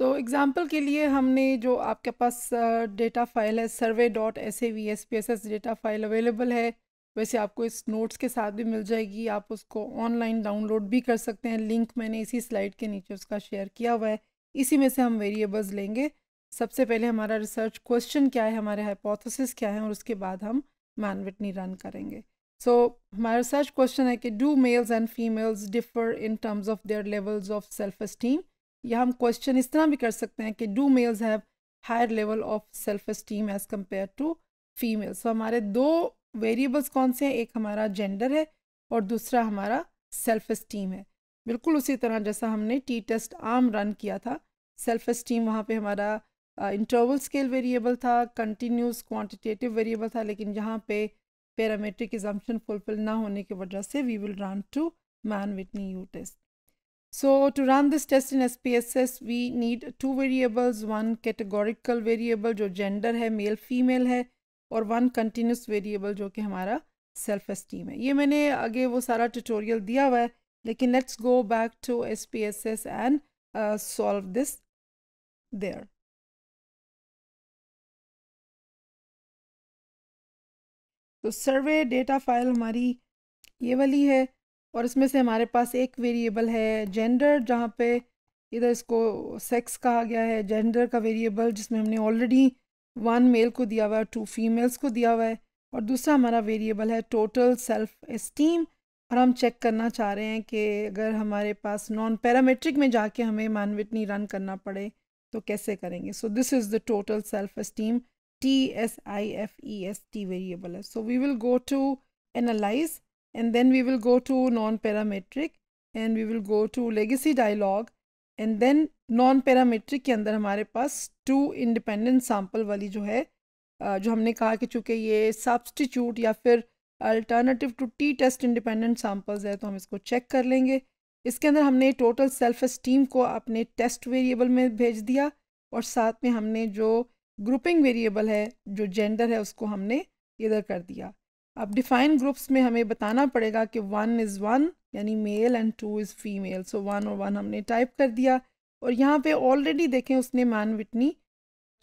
तो एग्ज़ाम्पल के लिए हमने जो आपके पास डेटा फाइल है survey dot S A V S P S S data file available है वैसे आपको इस नोट्स के साथ भी मिल जाएगी आप उसको ऑनलाइन डाउनलोड भी कर सकते हैं लिंक मैंने इसी स्लाइड के नीचे उसका शेयर किया हुआ है इसी में से हम वेरिएबल्स लेंगे सबसे पहले हमारा रिसर्च क्वेश्चन क्या है हमारे हाइपोथेसिस क्या है और उसके बाद हम मैनविटनी रन करेंगे सो so, हमारा रिसर्च क्वेश्चन है कि do males and females differ in terms of their levels of self esteem या हम क्वेश्चन इस तरह भी कर सकते हैं कि do males have higher level of self esteem as compared to females तो हमारे दो वेरिएबल्स कौन से हैं एक हमारा जेंडर है और दूसरा हमारा सेल्फ इस्टीम है बिल्कुल उसी तरह जैसा हमने टी टेस्ट आम रन किया था सेल्फ इस्टीम वहाँ पे हमारा इंटरवल स्केल वेरिएबल था कंटिन्यूस क्वांटिटेटिव वेरिएबल था लेकिन यहाँ पे पैरामेट्रिक एग्जाम्पन फुलफिल ना होने की वजह से we will run to Mann Whitney U test So to run this test in SPSS, we need two variables, one categorical variable जो gender है male female है और one continuous variable जो कि हमारा self esteem है ये मैंने आगे वो सारा tutorial दिया हुआ है लेकिन let's go back to SPSS and uh, solve this there. तो सर्वे डेटा फाइल हमारी ये वाली है और इसमें से हमारे पास एक वेरिएबल है जेंडर जहाँ पे इधर इसको सेक्स कहा गया है जेंडर का वेरिएबल जिसमें हमने ऑलरेडी वन मेल को दिया हुआ है टू फीमेल्स को दिया हुआ है और दूसरा हमारा वेरिएबल है टोटल सेल्फ इस्टीम और हम चेक करना चाह रहे हैं कि अगर हमारे पास नॉन पैरामेट्रिक में जाके हमें मानविटनी रन करना पड़े तो कैसे करेंगे so this is the total self esteem T S I F E S T variable है so we will go to analyze and then we will go to non-parametric and we will go to legacy dialog and then non parametric के अंदर हमारे पास to independent sample वाली जो है जो हमने कहा कि चूँकि ये सब्सटीट्यूट या फिर alternative to T test independent samples है तो हम इसको चेक कर लेंगे इसके अंदर हमने टोटल सेल्फ स्टीम को अपने टेस्ट वेरिएबल में भेज दिया और साथ में हमने जो ग्रुपिंग वेरिएबल है जो जेंडर है उसको हमने इधर कर दिया अब डिफाइन ग्रुप्स में हमें बताना पड़ेगा कि वन इज़ वन यानी male and two is female so one और वन हमने टाइप कर दिया और यहाँ पे ऑलरेडी देखें उसने मैन विटनी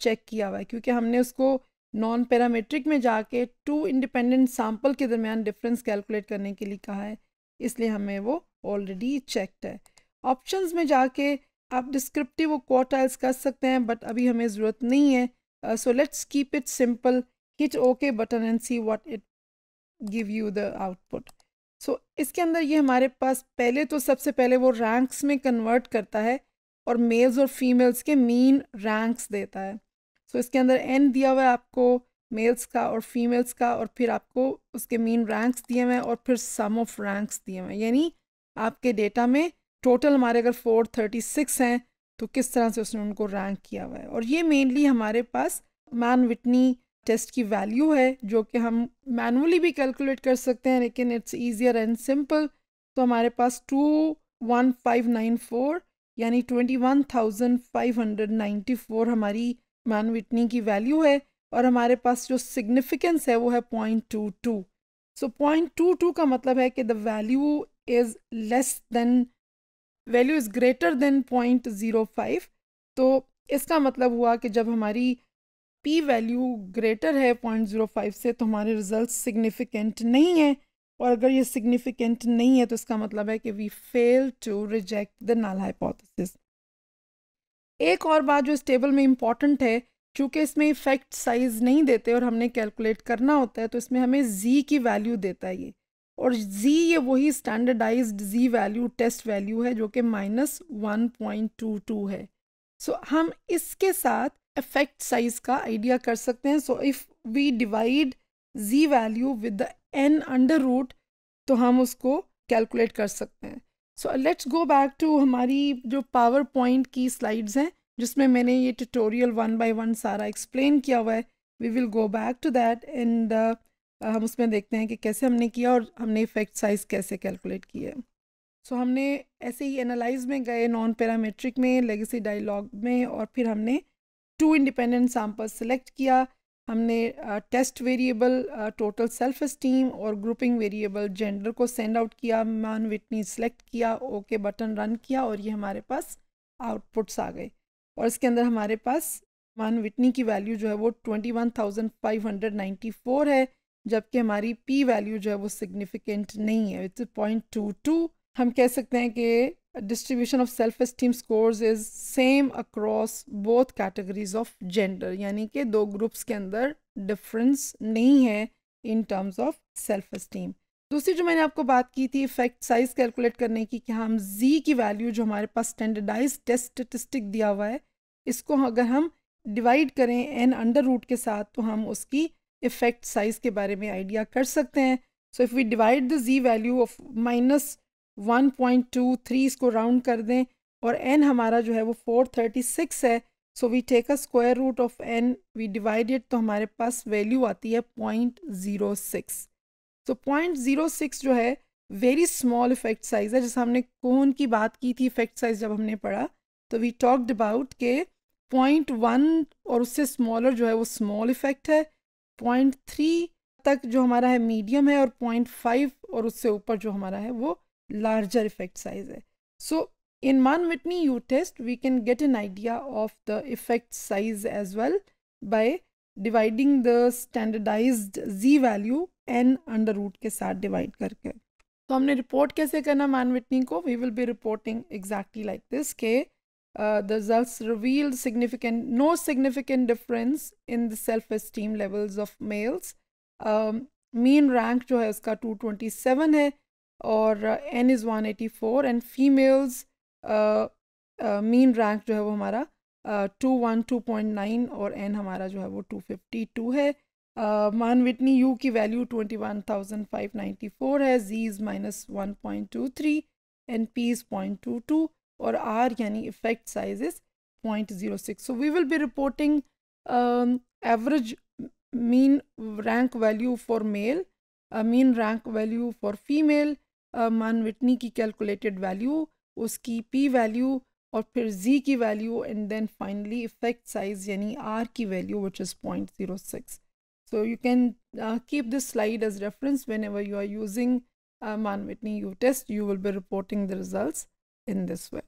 चेक किया हुआ है क्योंकि हमने उसको नॉन पैरामेट्रिक में जाके टू इंडिपेंडेंट सैम्पल के दरमियान डिफरेंस कैलकुलेट करने के लिए कहा है इसलिए हमें वो ऑलरेडी चेकड है ऑप्शन में जाके आप डिस्क्रिप्टिव वो क्वार्टाइल्स कर सकते हैं बट अभी हमें ज़रूरत नहीं है so let's keep it simple hit okay button and see what it give you the output so इसके अंदर ये हमारे पास पहले तो सबसे पहले वो रैंक्स में कन्वर्ट करता है और मेल्स और फीमेल्स के मीन रैंक्स देता है सो so, इसके अंदर एन दिया हुआ है आपको मेल्स का और फीमेल्स का और फिर आपको उसके मीन रैंक्स दिए हुए हैं और फिर सम ऑफ रैंक्स दिए हुए हैं यानी आपके डेटा में टोटल हमारे अगर फोर थर्टी सिक्स हैं तो किस तरह से उसने उनको रैंक किया हुआ है और ये मेनली हमारे पास मैन विटनी टेस्ट की वैल्यू है जो कि हम मैनुअली भी कैलकुलेट कर सकते हैं लेकिन इट्स ईजियर एंड सिंपल तो हमारे पास two one five nine four यानी twenty one thousand five hundred ninety four हमारी मैनविटनी की वैल्यू है और हमारे पास जो सिग्निफिकेंस है वो है point two two so point two two का मतलब है कि the value is less than value is greater than point zero five तो इसका मतलब हुआ कि जब हमारी पी वैल्यू ग्रेटर है पॉइंट ज़ीरो फाइव से तो हमारे रिजल्ट सिग्निफिकेंट नहीं है और अगर ये सिग्निफिकेंट नहीं है तो इसका मतलब है कि we fail to reject the null hypothesis एक और बात जो इस टेबल में इम्पॉर्टेंट है चूँकि इसमें इफेक्ट साइज़ नहीं देते और हमने कैलकुलेट करना होता है तो इसमें हमें जी की वैल्यू देता है ये और जी ये वही standardize Z value test value है जो कि minus one point two two है सो so, हम इसके साथ इफेक्ट साइज का आइडिया कर सकते हैं so if we divide Z value with the N under root तो हम उसको कैलकुलेट कर सकते हैं so let's go back to हमारी जो पावर पॉइंट की स्लाइड्स हैं जिसमें मैंने ये ट्यूटोरियल वन बाय वन सारा एक्सप्लेन किया हुआ है we will go back to that and हम उसमें देखते हैं कि कैसे हमने किया और हमने इफेक्ट साइज कैसे कैलकुलेट किया है सो so, हमने ऐसे ही एनालाइज में गए नॉन पैरामेट्रिक में लेगेसी डायलॉग में और फिर हमने टू इंडिपेंडेंट सैम्पल सेलेक्ट किया हमने test variable total self esteem और ग्रुपिंग वेरिएबल जेंडर को सेंड आउट किया मान विटनी सेलेक्ट किया ओके बटन रन किया और ये हमारे पास आउटपुट्स आ गए और इसके अंदर हमारे पास मान विटनी की वैल्यू जो है वो twenty one thousand five hundred ninety four है जबकि हमारी पी वैल्यू जो है वो सिग्निफिकेंट नहीं है इट्स पॉइंट टू टू हम कह सकते हैं कि distribution of self esteem scores is same across both categories of gender यानी कि दो ग्रुप्स के अंदर डिफरेंस नहीं है in terms of self esteem दूसरी जो मैंने आपको बात की थी इफेक्ट साइज कैलकुलेट करने की कि हम जी की वैल्यू जो हमारे पास स्टैंडर्डाइज टेस्ट स्टेटिस्टिक दिया हुआ है इसको अगर हम डिवाइड करें एन अंडर रूट के साथ तो हम उसकी इफेक्ट साइज के बारे में आइडिया कर सकते हैं so if we divide the Z value of minus one point two three इसको राउंड कर दें और एन हमारा जो है वो फोर थर्टी सिक्स है so we take a square root of N we divided तो हमारे पास वैल्यू आती है पॉइंट ज़ीरो सिक्स तो पॉइंट ज़ीरो सिक्स जो है वेरी स्मॉल इफेक्ट साइज़ है जैसे हमने कोन की बात की थी इफेक्ट साइज़ जब हमने पढ़ा तो वी टॉक्ड अबाउट के पॉइंट वन और उससे स्मॉलर जो है वो स्मॉल इफेक्ट है पॉइंट थ्री तक जो हमारा है मीडियम है और पॉइंट फाइव और उससे ऊपर जो हमारा है वो larger effect size है so in Mann Whitney U test we can get an idea of the effect size as well by dividing the standardized z value n under root के साथ divide करके तो हमने report कैसे करना मान Whitney को we will be reporting exactly like this के Uh, the results revealed significant no significant difference in the self-esteem levels of males um, mean rank जो है उसका 227 है और N is one eighty four and females mean rank जो है वो हमारा two one two point nine और एन हमारा जो है वो टू फिफ्टी टू है मान विटनी यू की value twenty one thousand five ninety four है Z is minus one point two three and P is point two two और R यानी effect size is point zero six so we will be reporting average mean rank value for male mean rank value for female Mann Whitney की calculated value उसकी P value और फिर z की वैल्यू and then finally effect size यानी r की वैल्यू which is point zero six so you can keep this slide as reference whenever you are using Mann-Whitney U test, you will be reporting the results in this way.